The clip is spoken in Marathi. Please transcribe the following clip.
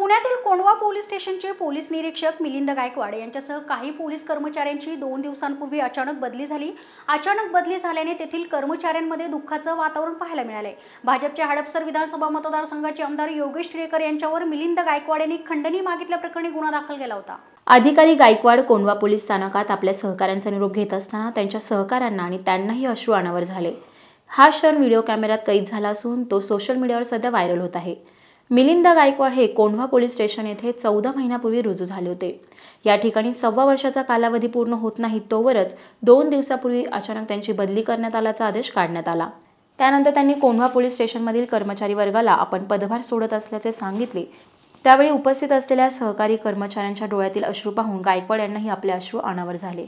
पुण्यातील कोंडवा पोलीस स्टेशनचे पोलीस निरीक्षक मिलिंद गायकवाड यांच्यासह काही पोलीस कर्मचाऱ्यांची दोन दिवसांपूर्वी अचानक बदली झाली अचानक बदली झाल्याने तेथील कर्मचाऱ्यांमध्ये दुःखाचं वातावरण पाहायला मिळालंय भाजपच्या हडपसर विधानसभा मतदारसंघाचे आमदार योगेश टिळेकर यांच्यावर मिलिंद गायकवाड यांनी खंडणी मागितल्याप्रकरणी गुन्हा दाखल केला होता अधिकारी गायकवाड कोंडवा पोलीस स्थानकात आपल्या सहकाऱ्यांचा निरोप घेत असताना त्यांच्या सहकाऱ्यांना आणि त्यांनाही अश्रू अनावर झाले हा क्षण व्हिडिओ कॅमेऱ्यात कैद झाला असून तो सोशल मीडियावर सध्या व्हायरल होत आहे मिलिंदा गायकवाड हे कोंढवा पोलीस स्टेशन येथे चौदा महिन्यापूर्वी रुजू झाले होते या ठिकाणी सव्वा वर्षाचा कालावधी पूर्ण होत नाही तोवरच दोन दिवसापूर्वी अचानक त्यांची बदली करण्यात आल्याचा आदेश काढण्यात आला त्यानंतर त्यांनी कोंढवा पोलीस स्टेशनमधील कर्मचारी वर्गाला आपण पदभार सोडत असल्याचे सांगितले त्यावेळी उपस्थित असलेल्या सहकारी कर्मचाऱ्यांच्या डोळ्यातील अश्रू पाहून गायकवाड यांनाही आपले अश्रू अनावर झाले